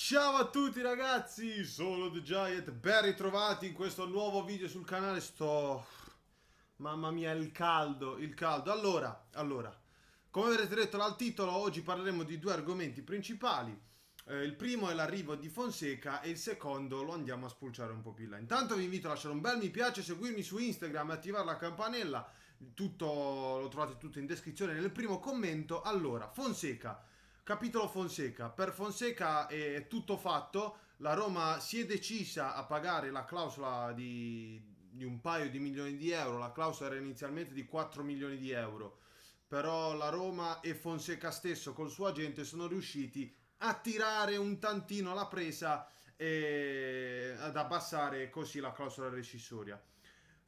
Ciao a tutti ragazzi, sono The Giant, ben ritrovati in questo nuovo video sul canale, sto... Mamma mia, il caldo, il caldo. Allora, allora, come avrete detto dal titolo, oggi parleremo di due argomenti principali. Eh, il primo è l'arrivo di Fonseca e il secondo lo andiamo a spulciare un po' più là. Intanto vi invito a lasciare un bel mi piace, seguirmi su Instagram e attivare la campanella. Tutto, lo trovate tutto in descrizione nel primo commento. Allora, Fonseca Capitolo Fonseca. Per Fonseca è tutto fatto, la Roma si è decisa a pagare la clausola di, di un paio di milioni di euro, la clausola era inizialmente di 4 milioni di euro, però la Roma e Fonseca stesso col suo agente sono riusciti a tirare un tantino la presa e ad abbassare così la clausola rescissoria.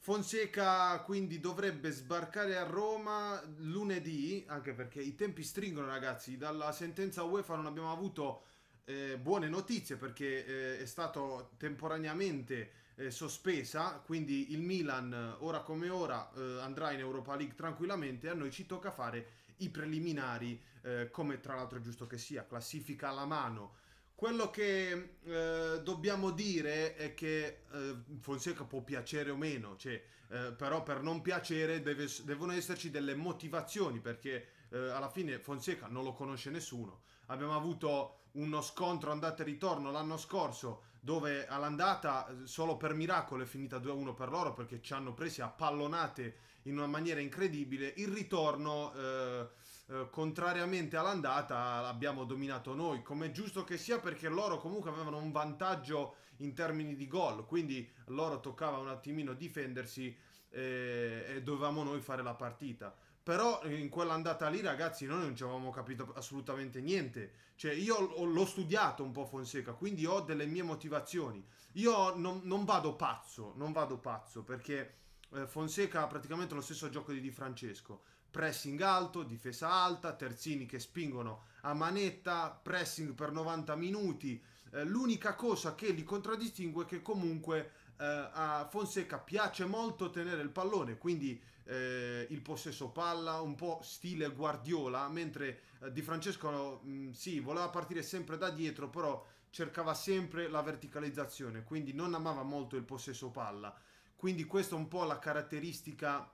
Fonseca quindi dovrebbe sbarcare a Roma lunedì, anche perché i tempi stringono ragazzi, dalla sentenza UEFA non abbiamo avuto eh, buone notizie perché eh, è stato temporaneamente eh, sospesa, quindi il Milan ora come ora eh, andrà in Europa League tranquillamente, a noi ci tocca fare i preliminari, eh, come tra l'altro è giusto che sia, classifica alla mano quello che eh, dobbiamo dire è che eh, Fonseca può piacere o meno, cioè, eh, però per non piacere deve, devono esserci delle motivazioni, perché eh, alla fine Fonseca non lo conosce nessuno. Abbiamo avuto uno scontro andata e ritorno l'anno scorso, dove all'andata eh, solo per miracolo è finita 2-1 per loro, perché ci hanno presi a pallonate in una maniera incredibile. Il ritorno eh, eh, contrariamente all'andata l'abbiamo dominato noi, come giusto che sia perché loro comunque avevano un vantaggio in termini di gol, quindi loro toccava un attimino difendersi eh, e dovevamo noi fare la partita. Però in quell'andata lì, ragazzi, noi non ci avevamo capito assolutamente niente. Cioè, io l'ho studiato un po' Fonseca, quindi ho delle mie motivazioni. Io non, non vado pazzo, non vado pazzo, perché eh, Fonseca ha praticamente lo stesso gioco di Di Francesco pressing alto, difesa alta, terzini che spingono a manetta, pressing per 90 minuti. Eh, l'unica cosa che li contraddistingue è che comunque eh, a Fonseca piace molto tenere il pallone, quindi eh, il possesso palla, un po' stile Guardiola, mentre eh, Di Francesco mh, mm, sì, voleva partire sempre da dietro, però cercava sempre la verticalizzazione, quindi non amava molto il possesso palla. Quindi questa è un po' la caratteristica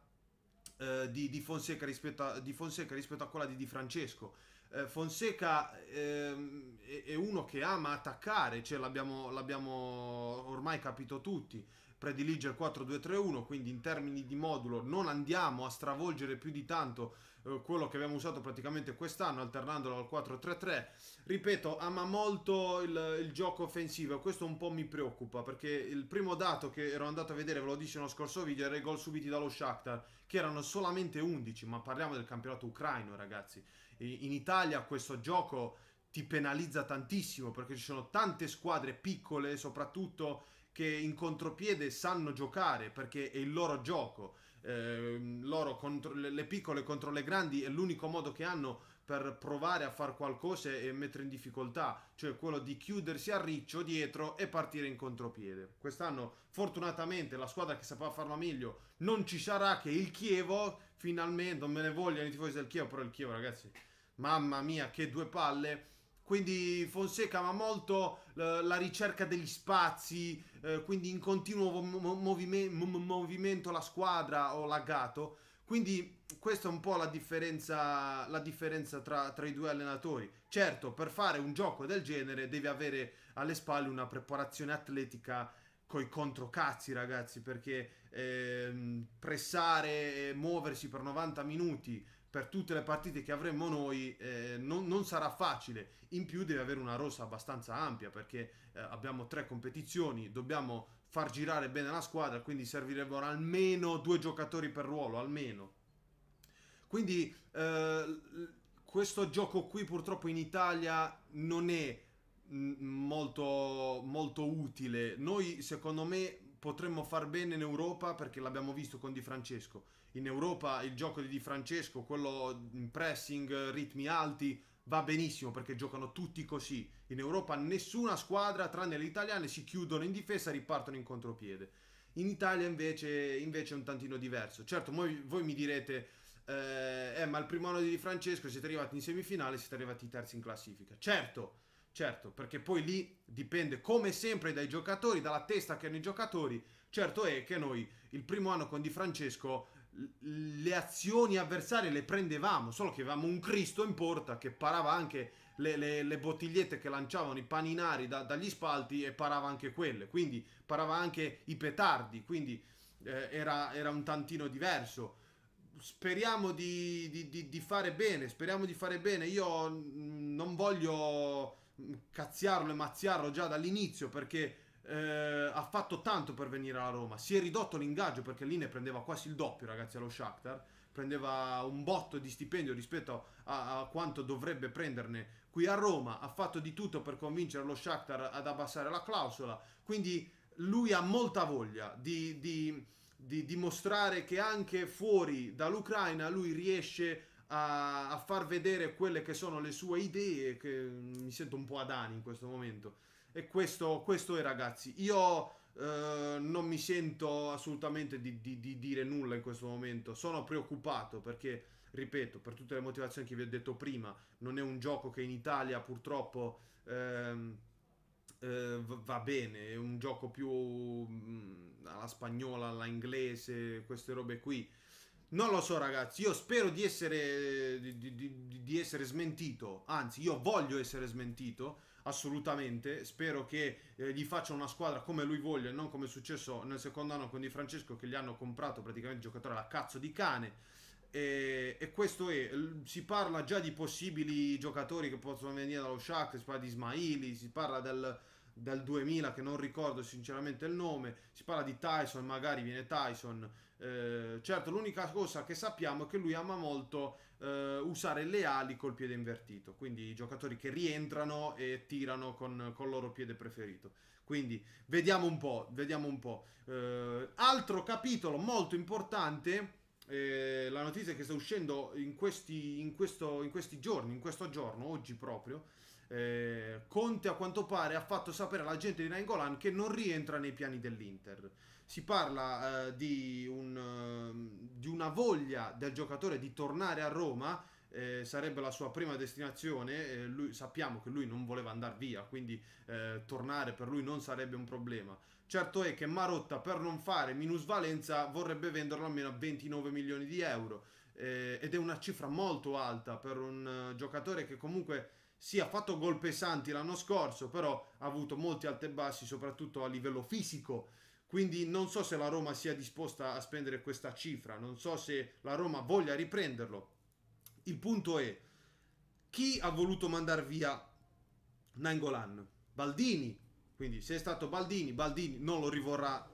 eh, di, di, Fonseca a, di, Fonseca rispetto a, quella di Di Francesco. Eh, Fonseca ehm, è, è, uno che ama attaccare, cioè l'abbiamo, l'abbiamo ormai capito tutti predilige il 4-2-3-1, quindi in termini di modulo non andiamo a stravolgere più di tanto eh, quello che abbiamo usato praticamente quest'anno alternandolo al 4-3-3. Ripeto, ama molto il, il gioco offensivo e questo un po' mi preoccupa perché il primo dato che ero andato a vedere, ve lo dice nello scorso video, era i gol subiti dallo Shakhtar, che erano solamente 11, ma parliamo del campionato ucraino ragazzi. In Italia questo gioco ti penalizza tantissimo perché ci sono tante squadre piccole, soprattutto che in contropiede sanno giocare perché è il loro gioco. Eh, loro contro, le piccole contro le grandi è l'unico modo che hanno per provare a fare qualcosa e mettere in difficoltà, cioè quello di chiudersi a riccio dietro e partire in contropiede. Quest'anno fortunatamente la squadra che sapeva farlo meglio non ci sarà che il Chievo, finalmente, non me ne vogliono i tifosi del Chievo, però il Chievo ragazzi, mamma mia che due palle, quindi Fonseca ama molto la, la ricerca degli spazi, eh, quindi in continuo movime, movimento la squadra o laggato. Quindi questa è un po' la differenza, la differenza tra, tra, i due allenatori. Certo, per fare un gioco del genere devi avere alle spalle una preparazione atletica coi controcazzi, ragazzi, perché eh, pressare e muoversi per 90 minuti per tutte le partite che avremo noi eh, non, non, sarà facile. In più deve avere una rossa abbastanza ampia perché eh, abbiamo tre competizioni, dobbiamo far girare bene la squadra, quindi servirebbero almeno due giocatori per ruolo, almeno. Quindi eh, questo gioco qui purtroppo in Italia non è mm, molto, molto utile. Noi secondo me potremmo far bene in Europa perché l'abbiamo visto con Di Francesco in Europa il gioco di Di Francesco, quello in pressing, ritmi alti, va benissimo perché giocano tutti così. In Europa nessuna squadra, tranne le italiane, si chiudono in difesa e ripartono in contropiede. In Italia invece, invece è un tantino diverso. Certo, voi, voi mi direte, eh, eh ma il primo anno di Di Francesco siete arrivati in semifinale, siete arrivati terzi in classifica. Certo, certo, perché poi lì dipende come sempre dai giocatori, dalla testa che hanno i giocatori. Certo è che noi il primo anno con Di Francesco le azioni avversarie le prendevamo, solo che avevamo un Cristo in porta che parava anche le, le, le bottigliette che lanciavano i paninari da, dagli spalti e parava anche quelle, quindi parava anche i petardi, quindi eh, era, era, un tantino diverso. Speriamo di, di, di, di, fare bene, speriamo di fare bene. Io mm, non voglio mm, cazziarlo e mazziarlo già dall'inizio perché eh, ha fatto tanto per venire alla Roma. Si è ridotto l'ingaggio perché lì ne prendeva quasi il doppio, ragazzi, allo Shakhtar. Prendeva un botto di stipendio rispetto a, a quanto dovrebbe prenderne qui a Roma. Ha fatto di tutto per convincere lo Shakhtar ad abbassare la clausola. Quindi lui ha molta voglia di, di, di dimostrare che anche fuori dall'Ucraina lui riesce a, a far vedere quelle che sono le sue idee. Che mi sento un po' ad Ani in questo momento e questo, questo è ragazzi. Io eh, non mi sento assolutamente di, di, di, dire nulla in questo momento. Sono preoccupato perché, ripeto, per tutte le motivazioni che vi ho detto prima, non è un gioco che in Italia purtroppo... Ehm, eh, va bene, è un gioco più mh, mm, alla spagnola, alla inglese, queste robe qui. Non lo so ragazzi, io spero di essere, di, di, di essere smentito, anzi io voglio essere smentito, assolutamente. Spero che eh, gli faccia una squadra come lui voglia e non come è successo nel secondo anno con Di Francesco che gli hanno comprato praticamente il giocatore alla cazzo di cane. E, e, questo è, si parla già di possibili giocatori che possono venire dallo Shaq, si parla di Ismaili, si parla del, dal 2000 che non ricordo sinceramente il nome, si parla di Tyson, magari viene Tyson, eh, certo l'unica cosa che sappiamo è che lui ama molto eh, usare le ali col piede invertito, quindi i giocatori che rientrano e tirano con, con il loro piede preferito. Quindi vediamo un po', vediamo un po'. Eh, altro capitolo molto importante... Eh, la notizia che sta uscendo in questi, in, questo, in questi giorni, in questo giorno, oggi proprio, eh, Conte a quanto pare ha fatto sapere alla gente di Nainggolan che non rientra nei piani dell'Inter. Si parla eh, di, un, eh, di, una voglia del giocatore di tornare a Roma, eh, sarebbe la sua prima destinazione, eh, lui, sappiamo che lui non voleva andare via, quindi eh, tornare per lui non sarebbe un problema. Certo è che Marotta per non fare minusvalenza vorrebbe venderlo almeno a 29 milioni di euro ed è una cifra molto alta per un giocatore che comunque sì, ha fatto gol pesanti l'anno scorso, però ha avuto molti alti e bassi, soprattutto a livello fisico. Quindi non so se la Roma sia disposta a spendere questa cifra, non so se la Roma voglia riprenderlo. Il punto è, chi ha voluto mandare via Nangolan? Baldini. Quindi se è stato Baldini, Baldini non lo rivorrà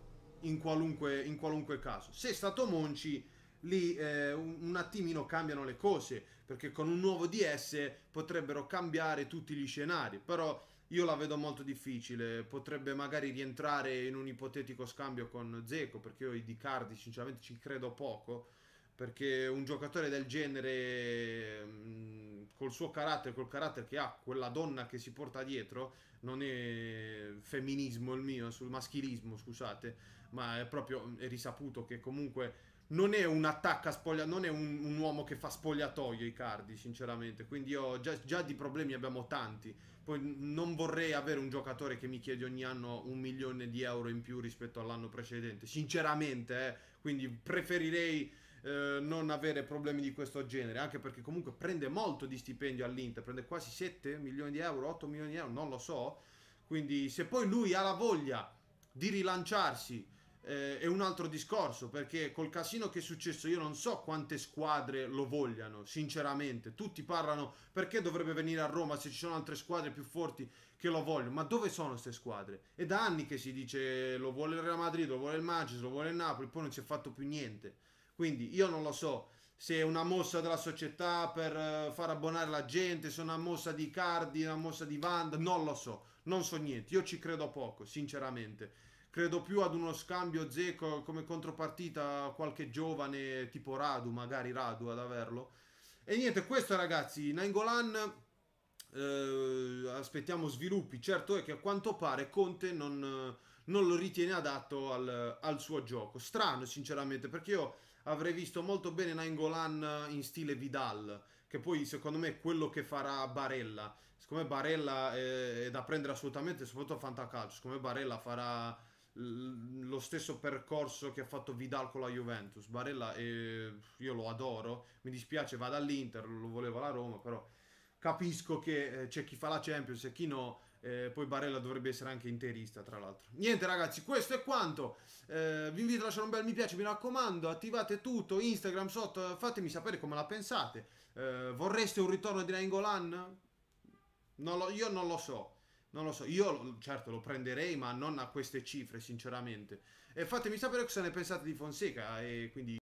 in qualunque, in qualunque caso. Se è stato Monci, lì eh, un, un, attimino cambiano le cose, perché con un nuovo DS potrebbero cambiare tutti gli scenari, però io la vedo molto difficile, potrebbe magari rientrare in un ipotetico scambio con Zeco, perché io i di Cardi sinceramente ci credo poco, perché un giocatore del genere mh, mm, col suo carattere, col carattere che ha quella donna che si porta dietro, non è femminismo il mio, sul maschilismo, scusate, ma è proprio è risaputo che comunque non è un attacca spoglia, non è un, un, uomo che fa spogliatoio i cardi, sinceramente. Quindi io già, già, di problemi abbiamo tanti. Poi non vorrei avere un giocatore che mi chiede ogni anno un milione di euro in più rispetto all'anno precedente, sinceramente. Eh. Quindi preferirei eh, non avere problemi di questo genere, anche perché comunque prende molto di stipendio all'Inter, prende quasi 7 milioni di euro, 8 milioni di euro, non lo so. Quindi se poi lui ha la voglia di rilanciarsi eh, è un altro discorso perché col casino che è successo io non so quante squadre lo vogliano, sinceramente. Tutti parlano perché dovrebbe venire a Roma se ci sono altre squadre più forti che lo vogliono, ma dove sono queste squadre? È da anni che si dice lo vuole il Real Madrid, lo vuole il Manchester, lo vuole il Napoli, poi non si è fatto più niente. Quindi io non lo so se è una mossa della società per eh, far abbonare la gente, se è una mossa di Cardi, una mossa di Vanda, non lo so, non so niente, io ci credo poco, sinceramente credo più ad uno scambio Zeco come contropartita a qualche giovane tipo Radu, magari Radu ad averlo. E niente, questo ragazzi, Nangolan eh, aspettiamo sviluppi. Certo è che a quanto pare Conte non, non lo ritiene adatto al, al, suo gioco. Strano sinceramente perché io avrei visto molto bene Nangolan in stile Vidal, che poi secondo me è quello che farà Barella. Siccome Barella è, è da prendere assolutamente, soprattutto a Fantacalcio, siccome Barella farà lo stesso percorso che ha fatto Vidal con la Juventus. Barella eh, io lo adoro, mi dispiace, vada all'Inter, lo voleva la Roma, però capisco che eh, c'è chi fa la Champions e chi no. Eh, poi Barella dovrebbe essere anche interista, tra l'altro. Niente, ragazzi, questo è quanto. Eh, vi invito a lasciare un bel mi piace, mi raccomando, attivate tutto, Instagram sotto, fatemi sapere come la pensate. Eh, vorreste un ritorno di Nainggolan? Non lo, io non lo so. Non lo so, io certo lo prenderei, ma non a queste cifre, sinceramente. E fatemi sapere cosa ne pensate di Fonseca e quindi